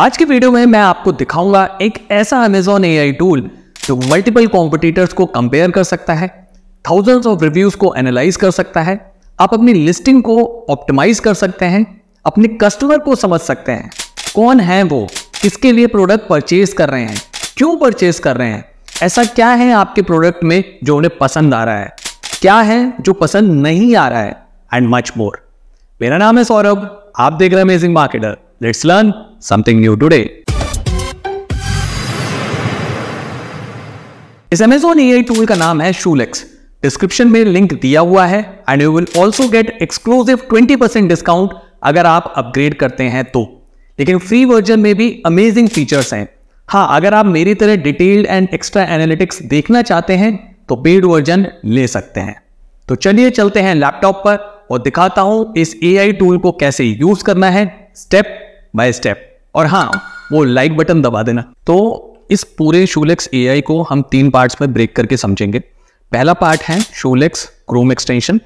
आज के वीडियो में मैं आपको दिखाऊंगा एक ऐसा ए आई टूल जो मल्टीपल कॉम्पिटिटर्स को कंपेयर कर सकता है थाउजेंड्स ऑफ रिव्यूज को एनालाइज कर सकता है आप अपनी लिस्टिंग को ऑप्टिमाइज कर सकते हैं अपने कस्टमर को समझ सकते हैं कौन है वो किसके लिए प्रोडक्ट परचेज कर रहे हैं क्यों परचेज कर रहे हैं ऐसा क्या है आपके प्रोडक्ट में जो उन्हें पसंद आ रहा है क्या है जो पसंद नहीं आ रहा है एंड मच मोर मेरा नाम है सौरभ आप देख रहे हैं amazing marketer let's learn something new today. इस Amazon AI टूल का नाम है Shulex. डिस्क्रिप्शन में लिंक दिया हुआ है and you will also get exclusive 20% discount अगर आप अपग्रेड करते हैं तो लेकिन फ्री वर्जन में भी अमेजिंग फीचर्स हैं हाँ अगर आप मेरी तरह डिटेल्ड एंड एक्स्ट्रा एनालिटिक्स देखना चाहते हैं तो पेड वर्जन ले सकते हैं तो चलिए चलते हैं लैपटॉप पर और दिखाता हूं इस एआई टूल को कैसे यूज करना है स्टेप बाय स्टेप और हाँ वो लाइक बटन दबा देना तो इस पूरे शोलेक्स ए को हम तीन पार्ट्स में ब्रेक करके समझेंगे पहला पार्ट है शोलेक्स क्रोम एक्सटेंशन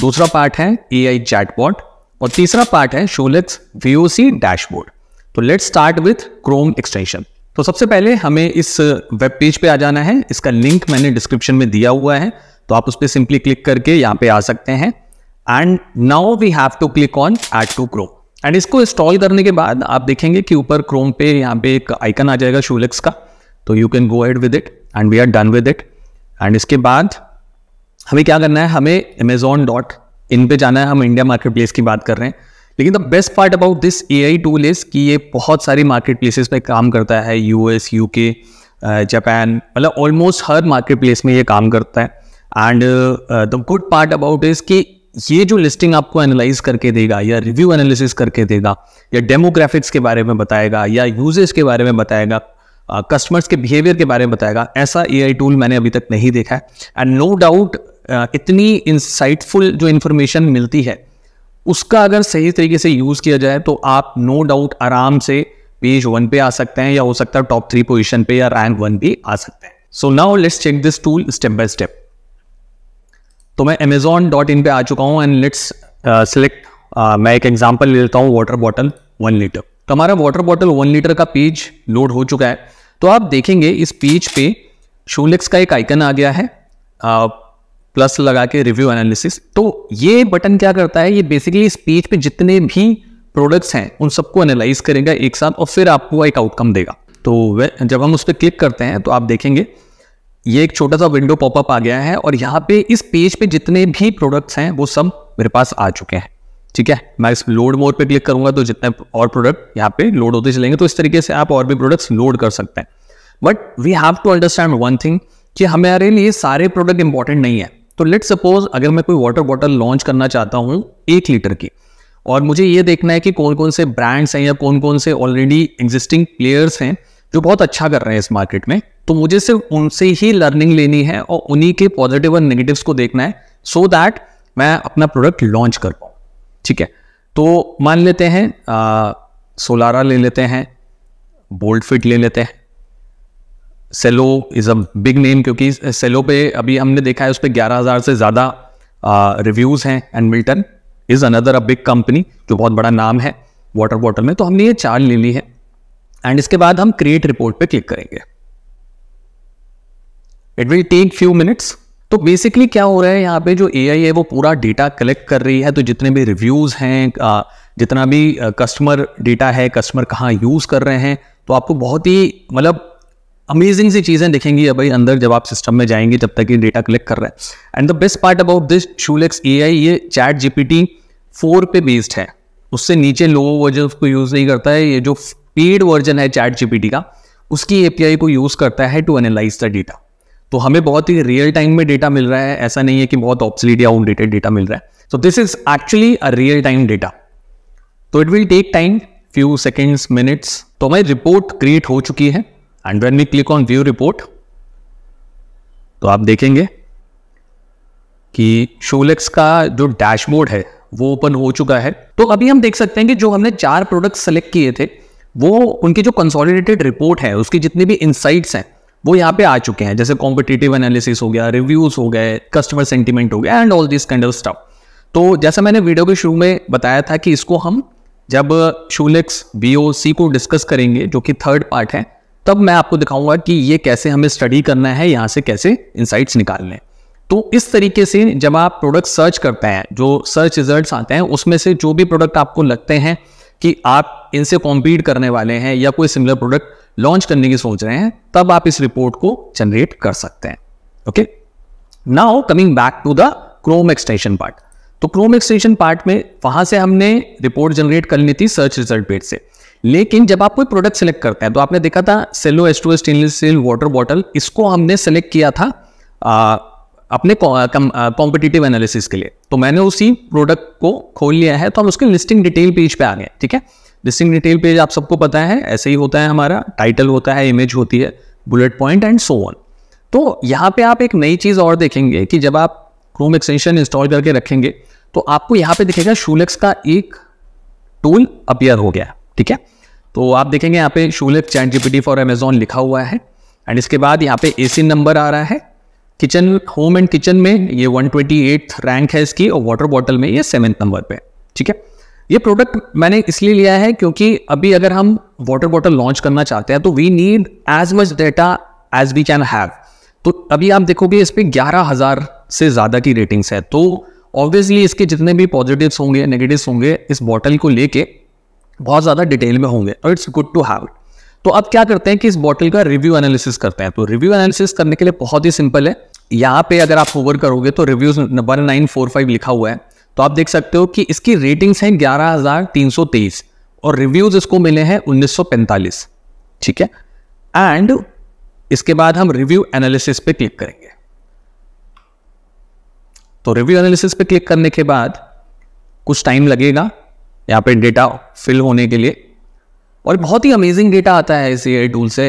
दूसरा पार्ट है ए आई चैटबॉट और तीसरा पार्ट है शोलेक्स वीओसी डैशबोर्ड तो let's start with Chrome extension तो सबसे पहले हमें इस वेब पेज पे आ जाना है इसका लिंक मैंने डिस्क्रिप्शन में दिया हुआ है तो आप उस पर सिंपली क्लिक करके यहाँ पे आ सकते हैं and now we have to click on add to Chrome and इसको इंस्टॉल करने के बाद आप देखेंगे कि ऊपर क्रोम पे यहाँ पे एक आइकन आ जाएगा शोलेक्स का तो you can go ahead with it and we are done with it and इसके बाद हमें क्या करना है हमें अमेजोन डॉट इन पे जाना है हम इंडिया मार्केट प्लेस की बात कर रहे हैं लेकिन the best part about this A I tool is कि ये बहुत सारी मार्केट प्लेसेस पे काम करता है U S U K Japan मतलब ऑलमोस्ट हर मार्केट प्लेस में ये काम करता है and the good part about is कि ये जो लिस्टिंग आपको एनालाइज करके देगा या रिव्यू एनालिसिस करके देगा या डेमोग्राफिक्स के बारे में बताएगा या यूजेस के बारे में बताएगा कस्टमर्स के बिहेवियर के बारे में बताएगा ऐसा ए टूल मैंने अभी तक नहीं देखा है एंड नो डाउट इतनी इंसाइटफुल जो इन्फॉर्मेशन मिलती है उसका अगर सही तरीके से यूज़ किया जाए तो आप नो no डाउट आराम से पेज वन पे आ सकते हैं या हो सकता है टॉप थ्री पोजिशन पे या रैंक वन पे आ सकते हैं so now let's check this tool step by step तो मैं अमेजोन डॉट इन पर आ चुका हूँ एंड लेट्स सेलेक्ट मैं एक एग्जाम्पल ले लेता हूँ वाटर बॉटल वन लीटर तो हमारा वाटर बॉटल वन लीटर का पेज लोड हो चुका है तो आप देखेंगे इस पेज पे शोलेक्स का एक आइकन आ गया है आ, uh, प्लस लगा के रिव्यू एनालिसिस तो ये बटन क्या करता है ये बेसिकली इस पेज पे जितने भी प्रोडक्ट्स हैं उन सबको एनालाइज करेगा एक साथ और फिर आपको एक आउटकम देगा तो जब हम उस पर क्लिक करते हैं तो आप देखेंगे ये एक छोटा सा विंडो पॉपअप आ गया है और यहाँ पे इस पेज पे जितने भी प्रोडक्ट्स हैं वो सब मेरे पास आ चुके हैं ठीक है मैं इस लोड मोड पे क्लिक करूंगा तो जितने और प्रोडक्ट यहाँ पे लोड होते चलेंगे तो इस तरीके से आप और भी प्रोडक्ट्स लोड कर सकते हैं but we have to understand one thing कि हमारे लिए सारे प्रोडक्ट इंपॉर्टेंट नहीं है तो लेट सपोज अगर मैं कोई वाटर बॉटल लॉन्च करना चाहता हूँ एक लीटर की और मुझे ये देखना है कि कौन कौन से ब्रांड्स हैं या कौन कौन से ऑलरेडी एग्जिस्टिंग प्लेयर्स हैं जो बहुत अच्छा कर रहे हैं इस मार्केट में तो मुझे सिर्फ उनसे ही लर्निंग लेनी है और उन्हीं के पॉजिटिव और नेगेटिव्स को देखना है सो so दैट मैं अपना प्रोडक्ट लॉन्च कर पाऊँ ठीक है तो मान लेते हैं आ, सोलारा ले लेते हैं बोल्ड फिट ले लेते हैं Cello is a big name क्योंकि सेलो पे अभी हमने देखा है उस पर ग्यारह हज़ार से ज़्यादा रिव्यूज़ हैं and Milton is another a big company जो बहुत बड़ा नाम है वाटर बॉटल में तो हमने ये चार ले ली है एंड इसके बाद हम क्रिएट रिपोर्ट पे क्लिक करेंगे it will take few minutes तो बेसिकली क्या हो रहा है यहाँ पे जो ए है वो पूरा डेटा कलेक्ट कर रही है तो जितने भी रिव्यूज़ हैं जितना भी कस्टमर डेटा है कस्टमर कहाँ यूज़ कर रहे हैं तो आपको बहुत ही मतलब अमेजिंग सी चीज़ें दिखेंगी भाई अंदर जब आप सिस्टम में जाएंगे जब तक ये डेटा कलेक्ट कर रहे हैं and the best part about this Shulex ए ये चैट जीपीटी फोर पे बेस्ड है उससे नीचे लो वर्जन को यूज़ नहीं करता है ये जो पेड वर्जन है चैट जीपीटी का उसकी एपीआई को यूज़ करता है टू एनालाइज द डेटा तो हमें बहुत ही रियल टाइम में डेटा मिल रहा है ऐसा नहीं है कि बहुत ऑप्सलीट या आउटडेटेड डेटा मिल रहा है so this is actually a real time data तो it will take time few seconds minutes तो हमारी रिपोर्ट क्रिएट हो चुकी है and when we click on view report तो आप देखेंगे कि शोलेक्स का जो डैशबोर्ड है वो ओपन हो चुका है तो अभी हम देख सकते हैं कि जो हमने चार प्रोडक्ट सेलेक्ट किए थे वो उनकी जो कंसोलिडेटेड रिपोर्ट है उसकी जितनी भी इंसाइट्स हैं वो यहाँ पे आ चुके हैं जैसे कॉम्पिटेटिव एनालिसिस हो गया रिव्यूज़ हो गए कस्टमर सेंटिमेंट हो गया and all this kind of stuff तो जैसा मैंने वीडियो के शुरू में बताया था कि इसको हम जब शूलिक्स बी को डिस्कस करेंगे जो कि थर्ड पार्ट है तब मैं आपको दिखाऊंगा कि ये कैसे हमें स्टडी करना है यहाँ से कैसे इंसाइट्स निकालने तो इस तरीके से जब आप प्रोडक्ट सर्च करते हैं जो सर्च रिजल्ट आते हैं उसमें से जो भी प्रोडक्ट आपको लगते हैं कि आप इनसे कॉम्पीट करने वाले हैं या कोई सिमिलर प्रोडक्ट लॉन्च करने की सोच रहे हैं तब आप इस रिपोर्ट को जनरेट कर सकते हैं okay now coming back to the Chrome extension part तो क्रोम एक्सटेंशन पार्ट में वहां से हमने रिपोर्ट जनरेट कर ली थी सर्च रिजल्ट पेज से लेकिन जब आप कोई प्रोडक्ट सेलेक्ट करते हैं तो आपने देखा था Cello Astro stainless steel water bottle इसको हमने सेलेक्ट किया था अपने कॉम्पिटिटिव एनालिसिस uh, uh, के लिए तो मैंने उसी प्रोडक्ट को खोल लिया है तो हम उसके लिस्टिंग डिटेल पेज पे आ गए ठीक है लिस्टिंग डिटेल पेज आप सबको पता है ऐसे ही होता है हमारा टाइटल होता है इमेज होती है bullet point and so on तो यहाँ पे आप एक नई चीज़ और देखेंगे कि जब आप क्रोम एक्सटेंशन इंस्टॉल करके रखेंगे तो आपको यहाँ पे दिखेगा शूलेक्स का एक टूल अपियर हो गया ठीक है तो आप देखेंगे यहाँ पे Shulex chat GPT for Amazon लिखा हुआ है एंड इसके बाद यहाँ पे एसिन नंबर आ रहा है किचन होम एंड किचन में ये 128 रैंक है इसकी और वाटर बॉटल में ये सेवन नंबर पे ठीक है ये प्रोडक्ट मैंने इसलिए लिया है क्योंकि अभी अगर हम वाटर बॉटल लॉन्च करना चाहते हैं तो we need as much data as we can have तो अभी आप देखोगे इस पर ग्यारह हज़ार से ज़्यादा की रेटिंग्स है तो ऑब्वियसली इसके जितने भी पॉजिटिव्स होंगे नेगेटिव्स होंगे इस बॉटल को लेके बहुत ज़्यादा डिटेल में होंगे और it's good to have it तो अब क्या करते हैं कि इस बॉटल का रिव्यू एनालिसिस करते हैं तो रिव्यू एनालिसिस करने के लिए बहुत ही सिंपल है यहाँ पे अगर आप होवर करोगे तो reviews number nine four five लिखा हुआ है तो आप देख सकते हो कि इसकी रेटिंग्स हैं ग्यारह हजार तीन सौ तेईस और रिव्यूज इसको मिले हैं उन्नीस सौ पैंतालीस ठीक है एंड इसके बाद हम रिव्यू एनालिसिस पे क्लिक करेंगे तो रिव्यू एनालिसिस पे क्लिक करने के बाद कुछ टाइम लगेगा यहाँ पे डेटा फिल होने के लिए और बहुत ही अमेजिंग डेटा आता है इस ए टूल से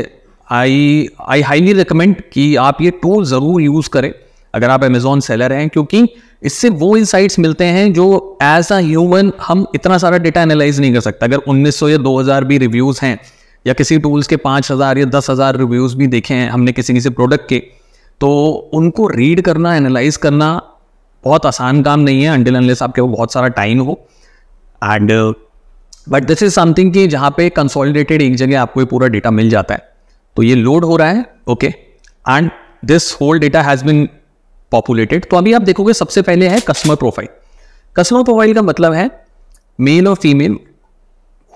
आई आई हाईली रिकमेंड कि आप ये टूल ज़रूर यूज़ करें अगर आप अमेजोन सेलर हैं क्योंकि इससे वो इंसाइट्स मिलते हैं जो एज अ ह्यूमन हम इतना सारा डेटा एनालाइज नहीं कर सकते अगर 1900 या 2000 भी रिव्यूज़ हैं या किसी टूल्स के 5000 या 10000 रिव्यूज़ भी देखे हैं हमने किसी किसी प्रोडक्ट के तो उनको रीड करना एनालाइज करना बहुत आसान काम नहीं है अंडिल अनलेस आपके वो बहुत सारा टाइम हो and but this is something कि जहां पे कंसोलिडेटेड एक जगह आपको ये पूरा डेटा मिल जाता है तो ये लोड हो रहा है okay and this whole data has been populated तो अभी आप देखोगे सबसे पहले है कस्टमर प्रोफाइल कस्टमर प्रोफाइल का मतलब है मेल और female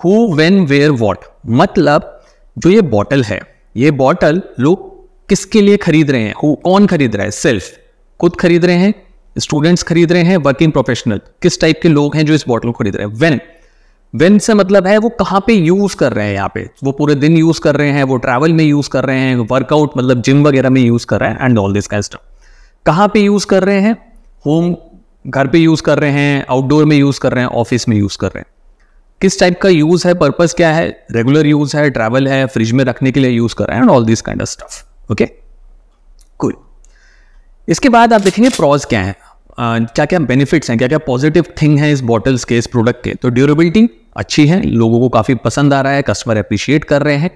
who when where what मतलब जो ये बॉटल है ये बॉटल लोग किसके लिए खरीद रहे हैं हु कौन खरीद रहा है सेल्फ खुद खरीद रहे हैं स्टूडेंट्स खरीद रहे हैं वर्किंग प्रोफेशनल किस टाइप के लोग हैं जो इस बॉटल को खरीद रहे हैं वेन वेन से मतलब है वो कहाँ पे यूज कर रहे हैं यहाँ पे वो पूरे दिन यूज कर रहे हैं वो ट्रैवल में यूज कर रहे हैं वर्कआउट मतलब जिम वगैरह में यूज कर रहे हैं and all this kind stuff कहाँ पे यूज कर रहे हैं होम घर पे यूज कर रहे हैं आउटडोर में यूज कर रहे हैं ऑफिस में यूज कर रहे हैं किस टाइप का यूज है पर्पज क्या है रेगुलर यूज है ट्रैवल है फ्रिज में रखने के लिए यूज कर रहे हैं and all this kind of stuff okay cool इसके बाद आप देखेंगे प्रॉज क्या है Uh, क्या क्या बेनिफिट्स हैं क्या क्या पॉजिटिव थिंग है इस बॉटल्स के इस प्रोडक्ट के तो ड्यूरेबिलिटी अच्छी है लोगों को काफ़ी पसंद आ रहा है कस्टमर अप्रिशिएट कर रहे हैं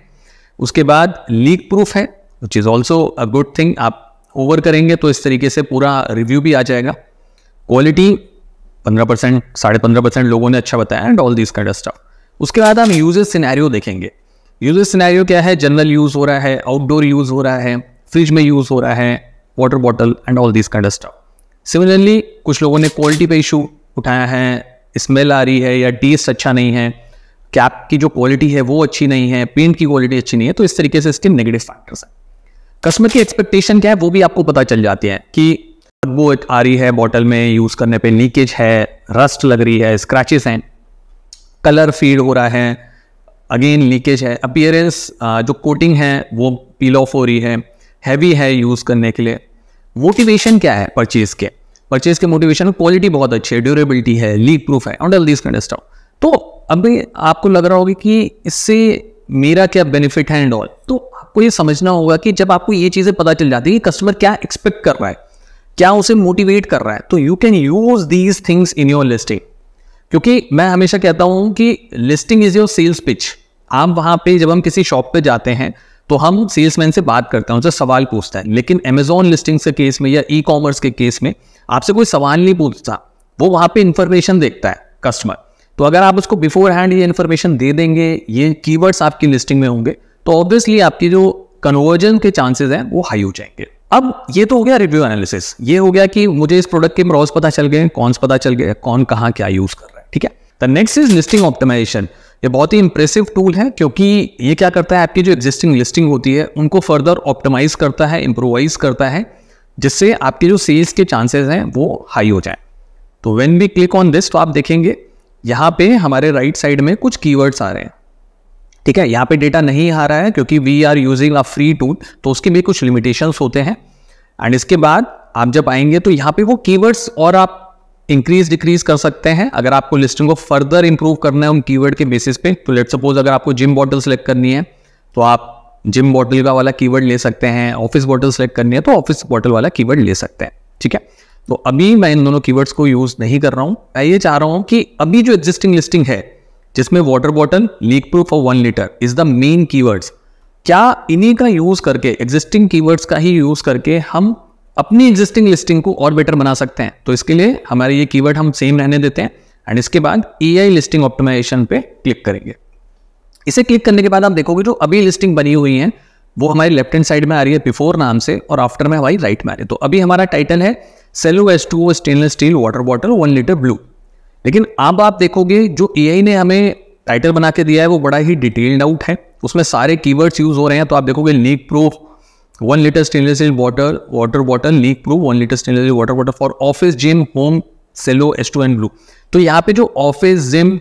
उसके बाद लीक प्रूफ है which is also a good thing आप ओवर करेंगे तो इस तरीके से पूरा रिव्यू भी आ जाएगा क्वालिटी पंद्रह परसेंट साढ़े पंद्रह परसेंट लोगों ने अच्छा बताया and all this dust of उसके बाद हम यूजेज सिनेरियो देखेंगे यूजेज सिनेरियो क्या है जनरल यूज़ हो रहा है आउटडोर यूज़ हो रहा है फ्रिज में यूज़ हो रहा है water bottle and all this का ऑफ सिमिलरली कुछ लोगों ने क्वालिटी पे इशू उठाया है स्मेल आ रही है या टेस्ट अच्छा नहीं है कैप की जो क्वालिटी है वो अच्छी नहीं है पेंट की क्वालिटी अच्छी नहीं है तो इस तरीके से इसके नेगेटिव फैक्टर्स हैं कस्टमर की एक्सपेक्टेशन क्या है वो भी आपको पता चल जाती है कि वो आ रही है बॉटल में यूज़ करने पे लीकेज है रस्ट लग रही है स्क्रैचेस हैं कलर फीड हो रहा है अगेन लीकेज है अपियरेंस जो कोटिंग है वो पील ऑफ हो रही है हैवी है यूज़ करने के लिए मोटिवेशन क्या है परचेज़ के परचेज के मोटिवेशन क्वालिटी बहुत अच्छी है ड्यूरेबिलिटी है लीक प्रूफ है ऑल दिस काइंड स्टॉक तो अभी आपको लग रहा होगा कि इससे मेरा क्या बेनिफिट है एंड ऑल तो आपको ये समझना होगा कि जब आपको ये चीज़ें पता चल जाती है कि कस्टमर क्या एक्सपेक्ट कर रहा है क्या उसे मोटिवेट कर रहा है तो you can use these things in your listing क्योंकि मैं हमेशा कहता हूँ कि listing is your sales pitch आप वहाँ पे जब हम किसी शॉप पे जाते हैं तो हम सेल्समैन से बात करते हैं उनसे सवाल पूछता है लेकिन अमेजोन लिस्टिंग के केस में या ई कॉमर्स के केस में आपसे कोई सवाल नहीं पूछता वो वहां पे इन्फॉर्मेशन देखता है कस्टमर तो अगर आप उसको बिफोर हैंड ये इन्फॉर्मेशन दे देंगे ये कीवर्ड्स आपकी लिस्टिंग में होंगे तो ऑब्वियसली आपकी जो कन्वर्जन के चांसेस हैं वो हाई हो जाएंगे अब ये तो हो गया रिव्यू एनालिसिस ये हो गया कि मुझे इस प्रोडक्ट के मरॉज पता चल गए कौन पता चल गया कौन कहाँ क्या यूज़ कर रहा है ठीक है the next is listing optimisation ये बहुत ही इंप्रेसिव टूल है क्योंकि ये क्या करता है आपकी जो एग्जिस्टिंग लिस्टिंग होती है उनको फर्दर ऑप्टिमाइज करता है इम्प्रोवाइज करता है जिससे आपके जो सेल्स के चांसेस हैं वो हाई हो जाए तो when we click on this तो आप देखेंगे यहाँ पे हमारे राइट right साइड में कुछ कीवर्ड्स आ रहे हैं ठीक है यहाँ पे डेटा नहीं आ रहा है क्योंकि we are using a free tool तो उसके भी कुछ लिमिटेशंस होते हैं एंड इसके बाद आप जब आएंगे तो यहाँ पे वो कीवर्ड्स और आप इंक्रीज डिक्रीज कर सकते हैं अगर आपको लिस्टिंग को फर्दर इंप्रूव करना है उन कीवर्ड के बेसिस पे तो लेट सपोज अगर आपको जिम बॉटल सेलेक्ट करनी है तो आप जिम बॉटल का वाला कीवर्ड ले सकते हैं ऑफिस बॉटल सेलेक्ट करनी है तो ऑफिस बॉटल वाला कीवर्ड ले सकते हैं ठीक है तो अभी मैं इन दोनों कीवर्ड्स को यूज़ नहीं कर रहा हूं मैं ये चाह रहा हूँ कि अभी जो एग्जिस्टिंग लिस्टिंग है जिसमें water bottle leak proof of one litre is the main keywords क्या इन्हीं का यूज़ करके एग्जिस्टिंग कीवर्ड्स का ही यूज़ करके हम अपनी एग्जिस्टिंग लिस्टिंग को और बेटर बना सकते हैं तो इसके लिए हमारे ये कीवर्ड हम सेम रहने देते हैं एंड इसके बाद ए लिस्टिंग ऑप्टिमाइजेशन पे क्लिक करेंगे इसे क्लिक करने के बाद आप देखोगे जो अभी लिस्टिंग बनी हुई है वो हमारी लेफ्ट हैंड साइड में आ रही है बिफोर नाम से और आफ्टर में हमारी राइट में आ रही है तो अभी हमारा टाइटल है Cello S two stainless steel water bottle one litre blue लेकिन अब आप देखोगे जो ए ने हमें टाइटल बना के दिया है वो बड़ा ही डिटेल्ड आउट है उसमें सारे कीवर्ड्स यूज हो रहे हैं तो आप देखोगे leak proof one litre stainless steel water water bottle leak proof one litre stainless steel water bottle for office gym home Cello S two and blue तो यहाँ पे जो ऑफिस जिम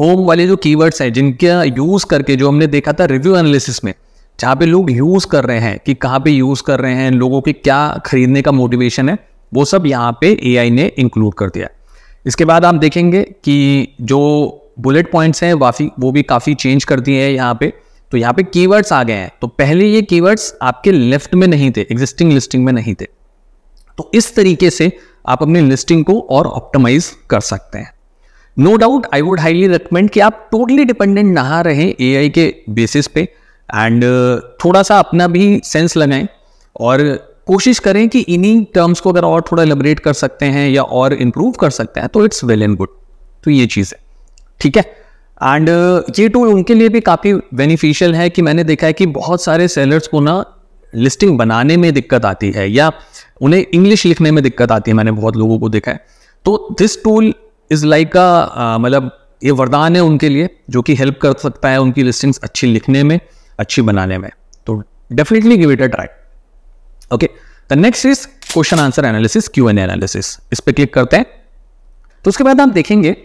होम वाले जो कीवर्ड्स हैं जिनका यूज करके जो हमने देखा था रिव्यू एनालिसिस में जहाँ पे लोग यूज कर रहे हैं कि कहाँ पे यूज कर रहे हैं लोगों के क्या खरीदने का मोटिवेशन है वो सब यहाँ पे ए ने इंक्लूड कर दिया इसके बाद आप देखेंगे कि जो बुलेट पॉइंट्स हैं वाफी वो भी काफ़ी चेंज कर दिए हैं यहाँ पे तो यहाँ पे कीवर्ड्स आ गए हैं तो पहले ये कीवर्ड्स आपके लेफ्ट में नहीं थे एग्जिस्टिंग लिस्टिंग में नहीं थे तो इस तरीके से आप अपनी लिस्टिंग को और ऑप्टिमाइज कर सकते हैं no doubt I would highly recommend कि आप टोटली डिपेंडेंट ना रहें ए के बेसिस पे एंड uh, थोड़ा सा अपना भी सेंस लगाएं और कोशिश करें कि इन्हीं टर्म्स को अगर और थोड़ा एलेबरेट कर सकते हैं या और इम्प्रूव कर सकते हैं तो इट्स वेल एंड गुड तो ये चीज़ है ठीक है एंड uh, ये टूल उनके लिए भी काफ़ी बेनिफिशियल है कि मैंने देखा है कि बहुत सारे सेलर्स को ना लिस्टिंग बनाने में दिक्कत आती है या उन्हें इंग्लिश लिखने में दिक्कत आती है मैंने बहुत लोगों को देखा है तो this tool is like a मतलब ये वरदान है उनके लिए जो कि हेल्प कर सकता है उनकी लिस्टिंग्स अच्छी लिखने में अच्छी बनाने में तो definitely give it a try okay the next is question answer analysis Q N analysis इस पर क्लिक करते हैं तो उसके बाद आप देखेंगे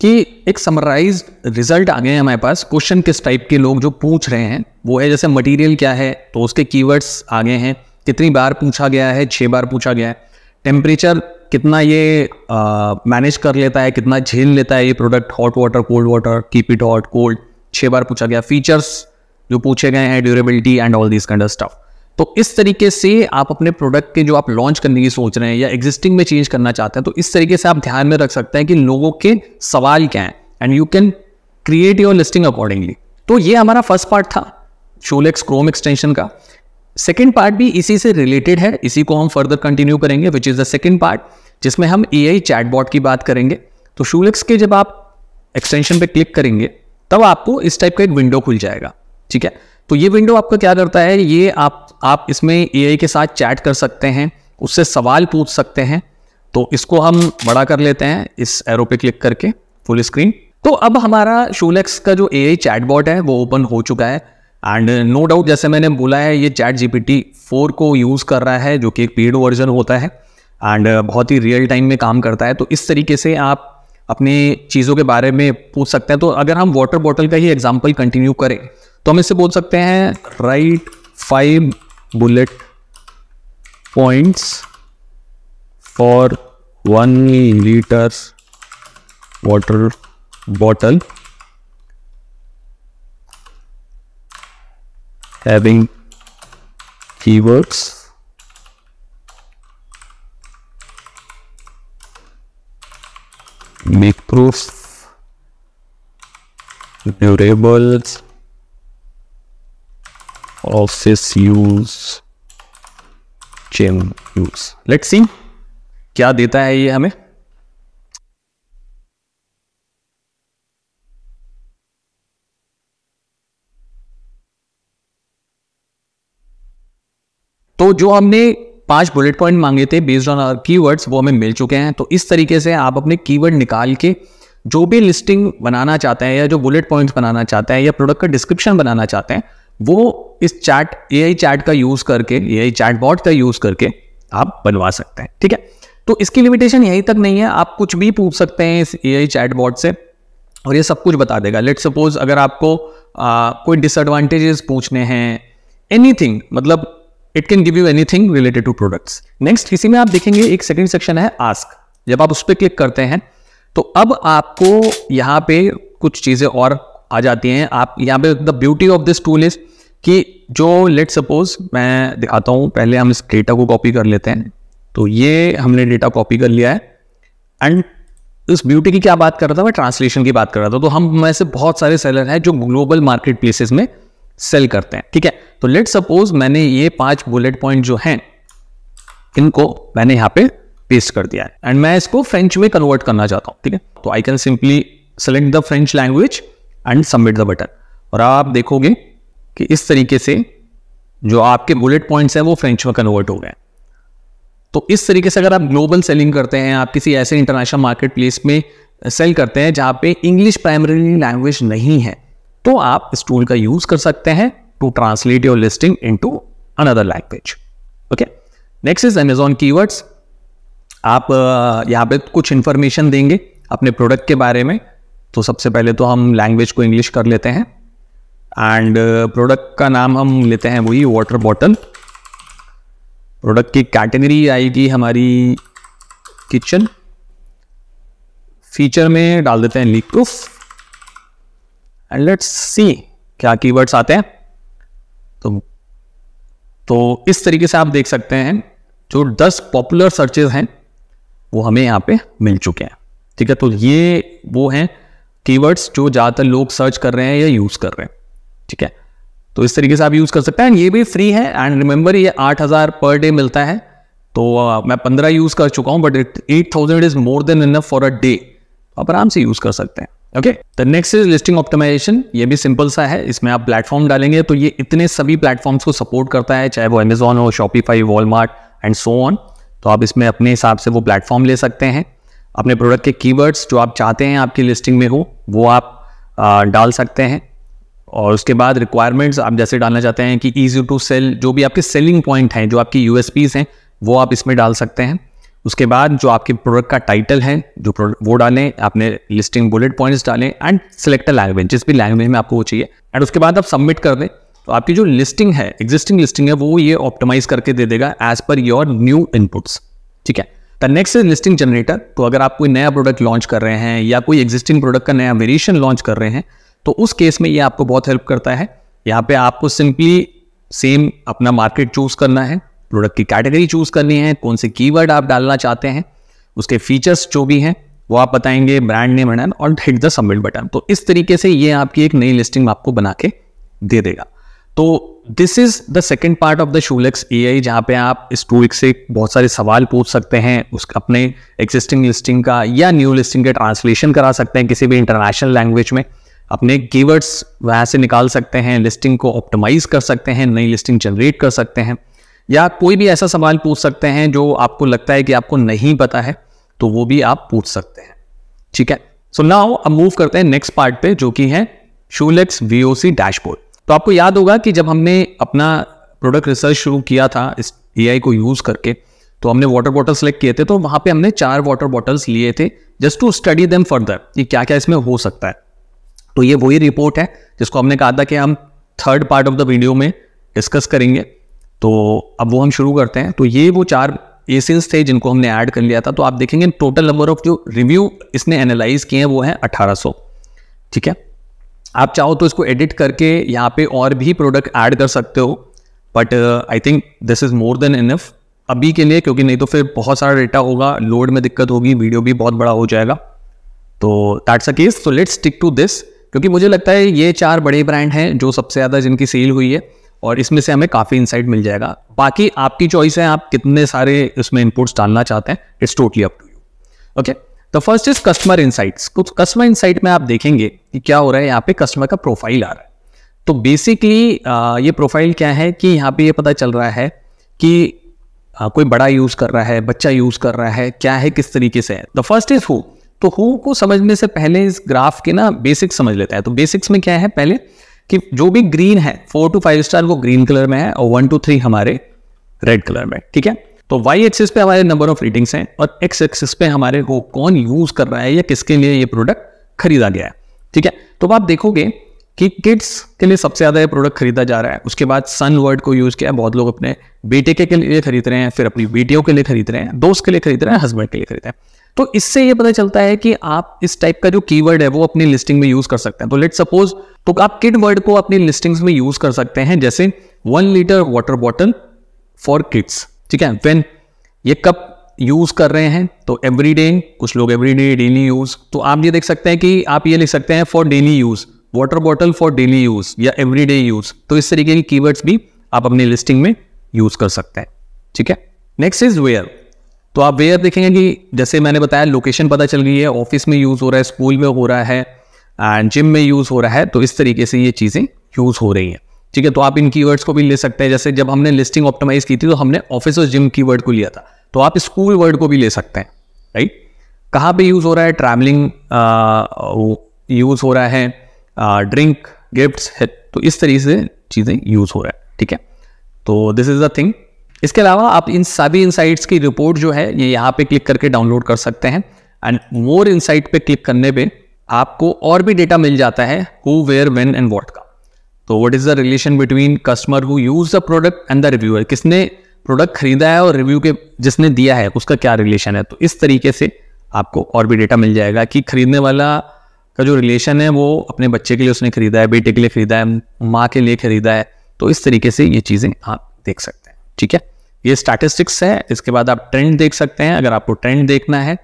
कि एक समराइज रिजल्ट आ गए हैं हमारे पास क्वेश्चन किस टाइप के लोग जो पूछ रहे हैं वो है जैसे मटेरियल क्या है तो उसके कीवर्ड्स आ गए हैं कितनी बार पूछा गया है छः बार पूछा गया है टेम्परेचर कितना ये मैनेज कर लेता है कितना झेल लेता है ये product hot water cold water keep it hot cold छः बार पूछा गया फीचर्स जो पूछे गए हैं durability and all this kind of stuff तो इस तरीके से आप अपने प्रोडक्ट के जो आप लॉन्च करने की सोच रहे हैं या एग्जिस्टिंग में चेंज करना चाहते हैं तो इस तरीके से आप ध्यान में रख सकते हैं कि लोगों के सवाल क्या हैं and you can create your listing accordingly तो ये हमारा फर्स्ट पार्ट था शोलेक्स क्रोम एक्सटेंशन का सेकेंड पार्ट भी इसी से रिलेटेड है इसी को हम फर्दर कंटिन्यू करेंगे which is the second part जिसमें हम ए आई चैटबॉट की बात करेंगे तो शूलेक्स के जब आप एक्सटेंशन पे क्लिक करेंगे तब आपको इस टाइप का एक विंडो खुल जाएगा ठीक है तो ये विंडो आपका क्या करता है ये आप आप इसमें ए के साथ चैट कर सकते हैं उससे सवाल पूछ सकते हैं तो इसको हम बड़ा कर लेते हैं इस एरो पे क्लिक करके फुल स्क्रीन तो अब हमारा शोलेक्स का जो ए आई चैटबॉट है वो ओपन हो चुका है एंड नो डाउट जैसे मैंने बोला है ये chat G P T four को यूज़ कर रहा है जो कि एक पेड वर्जन होता है एंड बहुत ही रियल टाइम में काम करता है तो इस तरीके से आप अपने चीज़ों के बारे में पूछ सकते हैं तो अगर हम वाटर बॉटल का ही एग्जाम्पल कंटिन्यू करें तो हम इससे बोल सकते हैं write five bullet points for 1 liter water bottle having keywords make proofs durables process use chain use let's see क्या देता है ये हमें तो जो हमने पांच बुलेट पॉइंट मांगे थे बेस्ड ऑन आर कीवर्ड्स वो हमें मिल चुके हैं तो इस तरीके से आप अपने कीवर्ड निकाल के जो भी लिस्टिंग बनाना चाहते हैं या जो बुलेट पॉइंट्स बनाना चाहते हैं या प्रोडक्ट का डिस्क्रिप्शन बनाना चाहते हैं वो इस चैट ए आई चैट का यूज करके ए आई चैट बॉट का यूज करके आप बनवा सकते हैं ठीक है तो इसकी लिमिटेशन यहीं तक नहीं है आप कुछ भी पूछ सकते हैं इस ए चैट बॉट से और ये सब कुछ बता देगा लेट सपोज अगर आपको आ, कोई डिसएडवांटेजेस पूछने हैं एनीथिंग मतलब it can give you anything related to products next इसी में आप देखेंगे एक सेकेंड सेक्शन है आस्क जब आप उस पर क्लिक करते हैं तो अब आपको यहाँ पे कुछ चीज़ें और आ जाती हैं आप यहाँ पे the beauty of this tool is कि जो लेट सपोज मैं दिखाता हूँ पहले हम इस डेटा को कॉपी कर लेते हैं तो ये हमने डेटा कॉपी कर लिया है एंड इस ब्यूटी की क्या बात कर रहा था मैं ट्रांसलेशन की बात कर रहा था तो हम में से बहुत सारे सेलर हैं जो ग्लोबल मार्केट प्लेसेस में सेल करते हैं ठीक है तो लेट सपोज मैंने ये पांच बुलेट पॉइंट जो हैं इनको मैंने यहाँ पे पेस्ट कर दिया है एंड मैं इसको फ्रेंच में कन्वर्ट करना चाहता हूँ ठीक है तो I can simply select the French language and submit the button और आप देखोगे कि इस तरीके से जो आपके बुलेट पॉइंट्स हैं वो फ्रेंच में कन्वर्ट हो गए तो इस तरीके से अगर आप ग्लोबल सेलिंग करते हैं आप किसी ऐसे इंटरनेशनल मार्केट प्लेस में सेल करते हैं जहाँ पे इंग्लिश प्राइमरी लैंग्वेज नहीं है तो आप इस टूल का यूज़ कर सकते हैं to translate your listing into another language okay next is Amazon की आप यहाँ पे कुछ इंफॉर्मेशन देंगे अपने प्रोडक्ट के बारे में तो सबसे पहले तो हम लैंग्वेज को इंग्लिश कर लेते हैं एंड प्रोडक्ट uh, का नाम हम लेते हैं वही वाटर बॉटल प्रोडक्ट की कैटेगरी आएगी हमारी किचन फीचर में डाल देते हैं leak proof and let's see क्या कीवर्ड्स आते हैं तो तो इस तरीके से आप देख सकते हैं जो 10 पॉपुलर सर्चेज हैं वो हमें यहाँ पे मिल चुके हैं ठीक है तो ये वो हैं कीवर्ड्स जो ज़्यादातर लोग सर्च कर रहे हैं या यूज़ कर रहे हैं ठीक है तो इस तरीके से आप यूज़ कर सकते हैं ये भी फ्री है एंड रिमेंबर ये आठ हज़ार पर डे मिलता है तो uh, मैं पंद्रह यूज़ कर चुका हूँ but it eight thousand is more than enough for a day आप आराम से यूज़ कर सकते हैं okay the next is listing optimisation ये भी सिंपल सा है इसमें आप प्लेटफॉर्म डालेंगे तो ये इतने सभी प्लेटफॉर्म्स को सपोर्ट करता है चाहे वो अमेजोन हो Shopify Walmart and so on तो आप इसमें अपने हिसाब से वो प्लेटफॉर्म ले सकते हैं अपने प्रोडक्ट के कीवर्ड्स जो आप चाहते हैं आपकी लिस्टिंग में हो वो आप आ, डाल सकते हैं और उसके बाद रिक्वायरमेंट्स आप जैसे डालना चाहते हैं कि ईजी टू सेल जो भी आपके सेलिंग पॉइंट हैं जो आपकी यू हैं वो आप इसमें डाल सकते हैं उसके बाद जो आपके प्रोडक्ट का टाइटल है जो वो डालें आपने लिस्टिंग बुलेट पॉइंट्स डालें एंड सिलेक्ट लैंग्वेज जिस भी लैंग्वेज में आपको वो चाहिए एंड उसके बाद आप सबमिट कर दें तो आपकी जो लिस्टिंग है एग्जिस्टिंग लिस्टिंग है वो ये ऑप्टिमाइज करके दे देगा as per your new inputs ठीक है the next is listing generator तो अगर आप कोई नया प्रोडक्ट लॉन्च कर रहे हैं या कोई एग्जिस्टिंग प्रोडक्ट का नया वेरिएशन लॉन्च कर रहे हैं तो उस केस में ये आपको बहुत हेल्प करता है यहाँ पे आपको सिंपली सेम अपना मार्केट चूज करना है प्रोडक्ट की कैटेगरी चूज करनी है कौन से कीवर्ड आप डालना चाहते हैं उसके फीचर्स जो भी हैं वो आप बताएंगे ब्रांड नेम एंड और हिट द सबमिट बटन तो इस तरीके से ये आपकी एक नई लिस्टिंग आपको बना के दे देगा तो this is the second part of the Shulex A I जहाँ पे आप इस टूल से बहुत सारे सवाल पूछ सकते हैं उस अपने एग्जिस्टिंग लिस्टिंग का या न्यू लिस्टिंग का ट्रांसलेशन करा सकते हैं किसी भी इंटरनेशनल लैंग्वेज में अपने कीवर्ड्स वहाँ से निकाल सकते हैं लिस्टिंग को ऑप्टिमाइज़ कर सकते हैं नई लिस्टिंग जनरेट कर सकते हैं या कोई भी ऐसा सवाल पूछ सकते हैं जो आपको लगता है कि आपको नहीं पता है तो वो भी आप पूछ सकते हैं ठीक है सो so नाउ अब मूव करते हैं नेक्स्ट पार्ट पे जो कि है शूलेक्स सी डैशबोर्ड तो आपको याद होगा कि जब हमने अपना प्रोडक्ट रिसर्च शुरू किया था इस ए को यूज़ करके तो हमने वाटर बॉटल सेलेक्ट किए थे तो वहाँ पे हमने चार वाटर बॉटल्स लिए थे just to study them further कि क्या क्या इसमें हो सकता है तो ये वही रिपोर्ट है जिसको हमने कहा था कि हम third part of the video में डिस्कस करेंगे तो अब वो हम शुरू करते हैं तो ये वो चार एसेंस थे जिनको हमने ऐड कर लिया था तो आप देखेंगे टोटल नंबर ऑफ जो रिव्यू इसने एनालाइज किए हैं वो है 1800 ठीक है आप चाहो तो इसको एडिट करके यहाँ पे और भी प्रोडक्ट ऐड कर सकते हो but I think this is more than enough अभी के लिए क्योंकि नहीं तो फिर बहुत सारा डेटा होगा लोड में दिक्कत होगी वीडियो भी बहुत बड़ा हो जाएगा तो दैट्स अ केस तो लेट्स स्टिक टू दिस क्योंकि मुझे लगता है ये चार बड़े ब्रांड हैं जो सबसे ज़्यादा जिनकी सेल हुई है और इसमें से हमें काफ़ी इंसाइट मिल जाएगा बाकी आपकी चॉइस है आप कितने सारे इसमें इनपुट्स डालना चाहते हैं it's totally up to you okay the first is customer insights कुछ कस्टमर इंसाइट में आप देखेंगे कि क्या हो रहा है यहाँ पे कस्टमर का प्रोफाइल आ रहा है तो बेसिकली ये प्रोफाइल क्या है कि यहाँ पे ये पता चल रहा है कि आ, कोई बड़ा यूज़ कर रहा है बच्चा यूज़ कर रहा है क्या है किस तरीके से है द फर्स्ट इज हु तो हु को समझने से पहले इस ग्राफ के ना बेसिक्स समझ लेता है तो बेसिक्स में क्या है पहले कि जो भी ग्रीन है फोर टू फाइव स्टार वो ग्रीन कलर में है और वन टू थ्री हमारे रेड कलर में ठीक है तो वाई एक्सिस पे हमारे नंबर ऑफ रीडिंग्स हैं और एक्स एक्सिस पे हमारे को कौन यूज कर रहा है या किसके लिए ये प्रोडक्ट खरीदा गया है ठीक है तो आप देखोगे कि किड्स के लिए सबसे ज़्यादा ये प्रोडक्ट खरीदा जा रहा है उसके बाद सन वर्ड को यूज़ किया बहुत लोग अपने बेटे के लिए खरीद रहे हैं फिर अपनी बेटियों के लिए खरीद रहे हैं दोस्त के लिए खरीद रहे हैं हस्बैंड के लिए खरीद रहे हैं तो इससे ये पता चलता है कि आप इस टाइप का जो कीवर्ड है वो अपनी लिस्टिंग में यूज कर सकते हैं तो लेट सपोज तो आप किड वर्ड को अपनी लिस्टिंग्स में यूज कर सकते हैं जैसे one litre water bottle for kids ठीक है वेन ये कब यूज कर रहे हैं तो एवरी डे कुछ लोग एवरीडे डेली यूज तो आप ये देख सकते हैं कि आप ये लिख सकते हैं for daily use water bottle for daily use या एवरी डे यूज तो इस तरीके की कीवर्ड्स भी आप अपनी लिस्टिंग में यूज कर सकते हैं ठीक है नेक्स्ट इज वेयर तो आप वेयर देखेंगे कि जैसे मैंने बताया लोकेशन पता चल गई है ऑफिस में यूज़ हो रहा है स्कूल में हो रहा है एंड जिम में यूज़ हो रहा है तो इस तरीके से ये चीज़ें यूज़ हो रही हैं ठीक है तो आप इन कीवर्ड्स को भी ले सकते हैं जैसे जब हमने लिस्टिंग ऑप्टिमाइज की थी तो हमने ऑफिस और जिम कीवर्ड को लिया था तो आप स्कूल वर्ड को भी ले सकते हैं राइट कहाँ पे यूज़ हो रहा है ट्रैवलिंग यूज़ हो रहा है ड्रिंक गिफ्ट्स है तो इस तरीके से चीज़ें यूज़ हो रहा है ठीक है तो दिस इज़ द थिंग इसके अलावा आप इन सभी इंसाइट्स की रिपोर्ट जो है ये यहाँ पे क्लिक करके डाउनलोड कर सकते हैं एंड मोर इंसाइट पे क्लिक करने पे आपको और भी डेटा मिल जाता है who where when and what का तो what is the relation between customer who use the product and the reviewer किसने प्रोडक्ट खरीदा है और रिव्यू के जिसने दिया है उसका क्या रिलेशन है तो इस तरीके से आपको और भी डेटा मिल जाएगा कि खरीदने वाला का जो रिलेशन है वो अपने बच्चे के लिए उसने खरीदा है बेटे के लिए खरीदा है माँ के लिए खरीदा है तो इस तरीके से ये चीज़ें आप देख सकते हैं ठीक है ये स्टैटिस्टिक्स है इसके बाद आप ट्रेंड देख सकते हैं अगर आपको ट्रेंड देखना है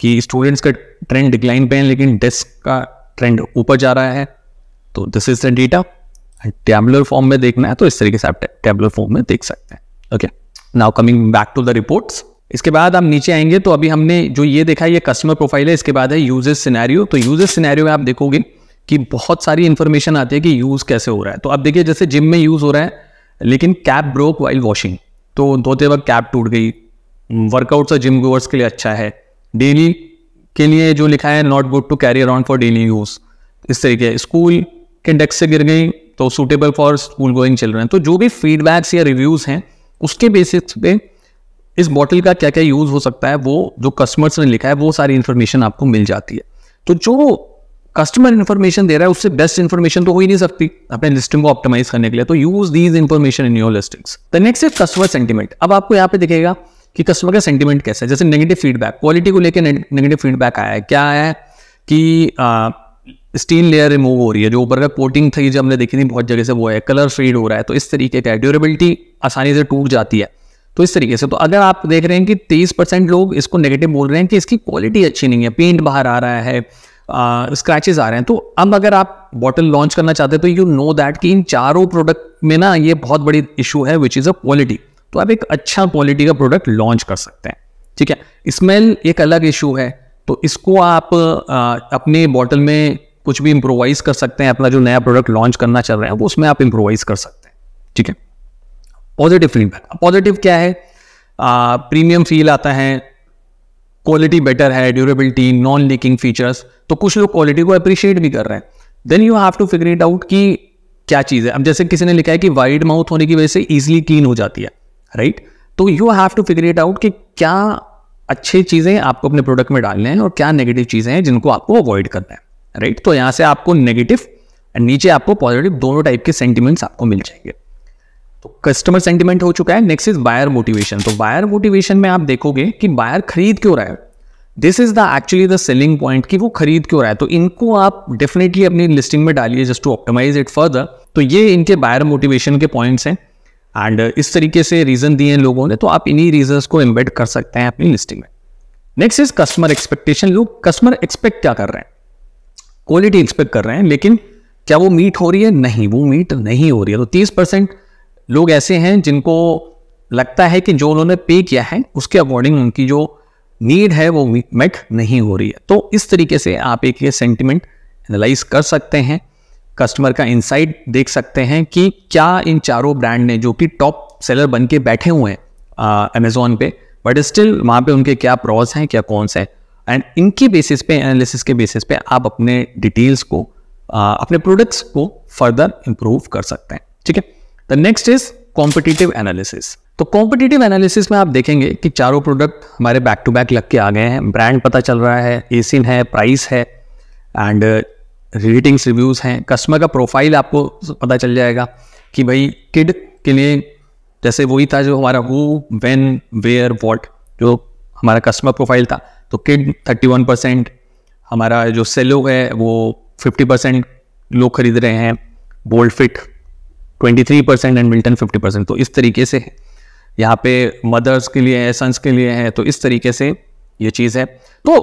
कि स्टूडेंट्स का ट्रेंड डिक्लाइन पे है लेकिन डेस्क का ट्रेंड ऊपर जा रहा है तो this is the data tabular form में देखना है तो इस तरीके से आप टेबलर फॉर्म में देख सकते हैं okay now coming back to the reports इसके बाद आप नीचे आएंगे तो अभी हमने जो ये देखा ये कस्टमर प्रोफाइल है इसके बाद है यूजर सिनेरियो तो यूजर सिनेरियो में आप देखोगे कि बहुत सारी इन्फॉर्मेशन आती है कि यूज़ कैसे हो रहा है तो आप देखिए जैसे जिम में यूज़ हो रहा है लेकिन कैप ब्रोक वाइल वॉशिंग तो धोते वक्त कैप टूट गई वर्कआउट और तो जिम गोअर्स के लिए अच्छा है डेली के लिए जो लिखा है not good to carry around for daily use इस तरीके स्कूल के डेस्क से गिर गई तो सूटेबल फॉर स्कूल गोइंग हैं तो जो भी फीडबैक्स या रिव्यूज़ हैं उसके बेसिस पे इस बॉटल का क्या क्या यूज़ हो सकता है वो जो कस्टमर्स ने लिखा है वो सारी इन्फॉर्मेशन आपको मिल जाती है तो जो कस्टमर इन्फॉर्मेशन दे रहा है उससे बेस्ट इन्फॉर्मेशन तो हो ही नहीं सकती अपने लिस्टिंग को ऑप्टिमाइज करने के लिए तो use these information in your listings the next is customer sentiment अब आपको यहाँ पे दिखेगा कि कस्टमर का सेंटीमेंट कैसा है जैसे नेगेटिव फीडबैक क्वालिटी को लेकर नेगेटिव फीडबैक आया है क्या है कि स्टील लेयर रिमूव हो रही है जो ऊपर का कोटिंग थी जो हमने देखी थी बहुत जगह से वो है कलर फेड हो रहा है तो इस तरीके का ड्यूरेबिलिटी आसानी से टूट जाती है तो इस तरीके से तो अगर आप देख रहे हैं कि तेईस परसेंट लोग इसको नेगेटिव बोल रहे हैं कि इसकी क्वालिटी अच्छी नहीं है पेंट बाहर आ रहा है स्क्रैचेस आ रहे हैं तो अब अगर आप बॉटल लॉन्च करना चाहते हैं तो यू नो दैट कि इन चारों प्रोडक्ट में ना ये बहुत बड़ी इशू है विच इज़ अ क्वालिटी तो आप एक अच्छा क्वालिटी का प्रोडक्ट लॉन्च कर सकते हैं ठीक है स्मेल एक अलग इशू है तो इसको आप आ, अपने बॉटल में कुछ भी इम्प्रोवाइज कर सकते हैं अपना जो नया प्रोडक्ट लॉन्च करना चल रहा है वो उसमें आप इम्प्रोवाइज कर सकते हैं ठीक है पॉजिटिव फीडबैक पॉजिटिव क्या है प्रीमियम फील आता है क्वालिटी बेटर है ड्यूरेबिलिटी नॉन लीकिंग फीचर्स तो कुछ लोग क्वालिटी को अप्रिशिएट भी कर रहे हैं then you have to figure it out कि क्या चीज़ है अब जैसे किसी ने लिखा है कि वाइड माउथ होने की वजह से ईजिली क्लीन हो जाती है राइट right? तो you have to figure it out कि क्या अच्छी चीज़ें आपको अपने प्रोडक्ट में डालने हैं और क्या नेगेटिव चीज़ें हैं जिनको आपको अवॉइड करना है राइट right? तो यहाँ से आपको नेगेटिव एंड नीचे आपको पॉजिटिव दोनों टाइप के सेंटिमेंट्स आपको मिल जाएंगे तो कस्टमर सेंटिमेंट हो चुका है नेक्स्ट इज बायर मोटिवेशन तो बायर मोटिवेशन में आप देखोगे कि बायर खरीद क्यों रहा है this is the actually the selling point कि वो खरीद क्यों रहा है तो इनको आप डेफिनेटली अपनी लिस्टिंग में डालिए just to optimise it further तो ये इनके बायर मोटिवेशन के पॉइंट्स हैं एंड uh, इस तरीके से रीजन दिए हैं लोगों ने तो आप इन्हीं रीजन को एम्बेड कर सकते हैं अपनी लिस्टिंग में नेक्स्ट इज कस्टमर एक्सपेक्टेशन लोग कस्टमर एक्सपेक्ट क्या कर रहे हैं क्वालिटी एक्सपेक्ट कर रहे हैं लेकिन क्या वो मीट हो रही है नहीं वो मीट नहीं हो रही है तो तीस परसेंट लोग ऐसे हैं जिनको लगता है कि जो उन्होंने पे किया है उसके अकॉर्डिंग उनकी जो नीड है वो मेट नहीं हो रही है तो इस तरीके से आप एक ये सेंटिमेंट एनालाइज कर सकते हैं कस्टमर का इंसाइट देख सकते हैं कि क्या इन चारों ब्रांड ने जो कि टॉप सेलर बन के बैठे हुए हैं अमेजोन पे बट स्टिल वहाँ पे उनके क्या प्रॉज हैं क्या कौनस हैं एंड इनके बेसिस पे एनालिसिस के बेसिस पे आप अपने डिटेल्स को आ, अपने प्रोडक्ट्स को फर्दर इम्प्रूव कर सकते हैं ठीक है the next is competitive analysis तो कॉम्पिटिटिव एनालिसिस में आप देखेंगे कि चारों प्रोडक्ट हमारे बैक टू बैक लग के आ गए हैं ब्रांड पता चल रहा है एसिन है प्राइस है एंड रेटिंग्स रिव्यूज़ हैं कस्टमर का प्रोफाइल आपको पता चल जाएगा कि भाई किड के लिए जैसे वही था जो हमारा हु वेन वेयर वॉट जो हमारा कस्टमर प्रोफाइल था तो किड 31 परसेंट हमारा जो सेलो है वो 50 परसेंट लोग खरीद रहे हैं Boldfit twenty percent and Milton fifty percent तो इस तरीके से है यहाँ पे मदर्स के लिए है सन्स के लिए है तो इस तरीके से ये चीज़ है तो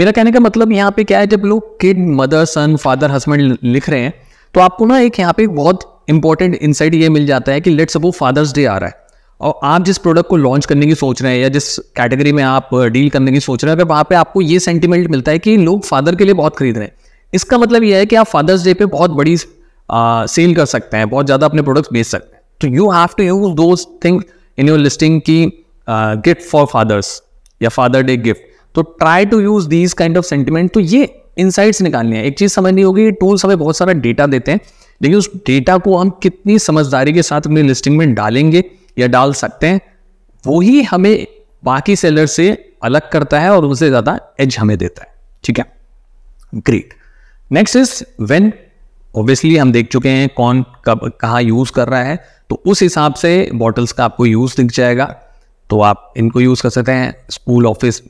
मेरा कहने का मतलब यहाँ पे क्या है जब लोग kid mother son father husband लिख रहे हैं तो आपको ना एक यहाँ पे बहुत इंपॉर्टेंट इंसाइट ये मिल जाता है कि लेट अबो फादर्स डे आ रहा है और आप जिस प्रोडक्ट को लॉन्च करने की सोच रहे हैं या जिस कैटेगरी में आप डील uh, करने की सोच रहे हैं अगर वहाँ पे आपको ये सेंटिमेंट मिलता है कि लोग फादर के लिए बहुत खरीद रहे हैं इसका मतलब यह है कि आप फादर्स डे पे बहुत बड़ी सेल कर सकते हैं बहुत ज़्यादा अपने प्रोडक्ट्स बेच सकते हैं तो यू हैव टू यूज दो थिंग इन योर लिस्टिंग की गिफ्ट फॉर फादर्स या फादर डे गिफ्ट तो try to use these kind of sentiment तो ये इनसाइट्स निकालने हैं एक चीज़ समझनी होगी टूल्स हमें बहुत सारा डेटा देते हैं लेकिन उस डेटा को हम कितनी समझदारी के साथ अपनी लिस्टिंग में डालेंगे या डाल सकते हैं वही हमें बाकी सेलर से अलग करता है और उससे ज़्यादा एज हमें देता है ठीक है great next is when obviously हम देख चुके हैं कौन कब कहाँ यूज़ कर रहा है तो उस हिसाब से बॉटल्स का आपको यूज़ दिख जाएगा तो आप इनको यूज़ कर सकते हैं school office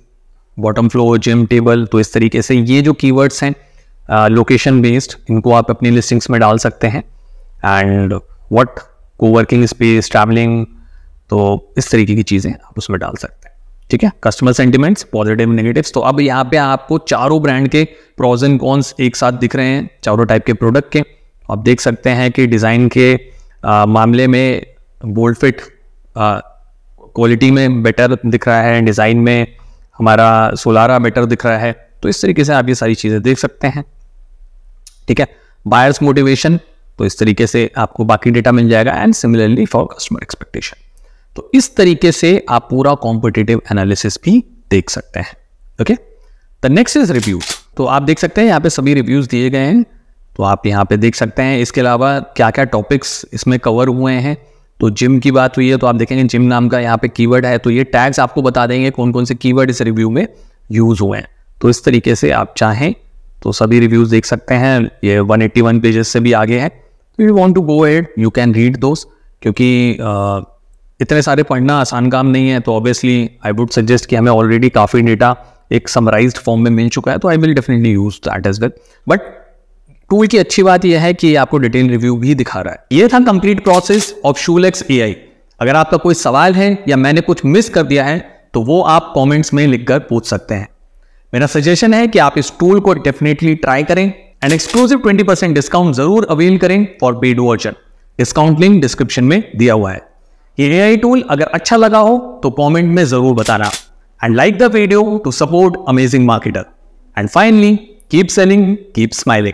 bottom floor gym table तो इस तरीके से ये जो कीवर्ड्स हैं लोकेशन uh, बेस्ड इनको आप अपनी लिस्टिंग्स में डाल सकते हैं and what coworking space travelling तो इस तरीके की चीज़ें आप उसमें डाल सकते हैं ठीक है कस्टमर सेंटिमेंट्स पॉजिटिव नेगेटिव्स तो अब यहाँ पे आपको चारों ब्रांड के प्रोज एंड कॉन्स एक साथ दिख रहे हैं चारों टाइप के प्रोडक्ट के आप देख सकते हैं कि डिज़ाइन के आ, मामले में बोल्ड फिट क्वालिटी में बेटर दिख रहा है डिज़ाइन में हमारा सोलारा बेटर दिख रहा है तो इस तरीके से आप ये सारी चीज़ें देख सकते हैं ठीक है बायर्स मोटिवेशन तो इस तरीके से आपको बाकी डेटा मिल जाएगा and similarly for customer expectation तो इस तरीके से आप पूरा कॉम्पिटेटिव एनालिसिस भी देख सकते हैं okay the next is review तो आप देख सकते हैं यहाँ पे सभी रिव्यूज दिए गए हैं तो आप यहाँ पे देख सकते हैं इसके अलावा क्या क्या टॉपिक्स इसमें कवर हुए हैं तो जिम की बात हुई है तो आप देखेंगे जिम नाम का यहाँ पे कीवर्ड है तो ये टैग्स आपको बता देंगे कौन कौन से कीवर्ड इस रिव्यू में यूज़ हुए हैं तो इस तरीके से आप चाहें तो सभी रिव्यूज़ देख सकते हैं ये 181 पेजेस से भी आगे हैं you want to go ahead you can read those क्योंकि इतने सारे पढ़ना आसान काम नहीं है तो ऑब्वियसली आई वुड सजेस्ट कि हमें ऑलरेडी काफ़ी डेटा एक समराइज फॉर्म में मिल चुका है तो I will definitely use that as well but tool की अच्छी बात यह है कि आपको डिटेल रिव्यू भी दिखा रहा है ये था complete process of Shulex A अगर आपका कोई सवाल है या मैंने कुछ मिस कर दिया है तो वो आप कॉमेंट्स में लिखकर पूछ सकते हैं मेरा सजेशन है कि आप इस टूल को डेफिनेटली ट्राई करें एंड एक्सक्लूसिव 20% डिस्काउंट जरूर अवेल करें for paid version discount link description में दिया हुआ है ये ए आई टूल अगर अच्छा लगा हो तो कॉमेंट में ज़रूर बताना and like the video to support Amazing Marketer and finally keep selling keep smiling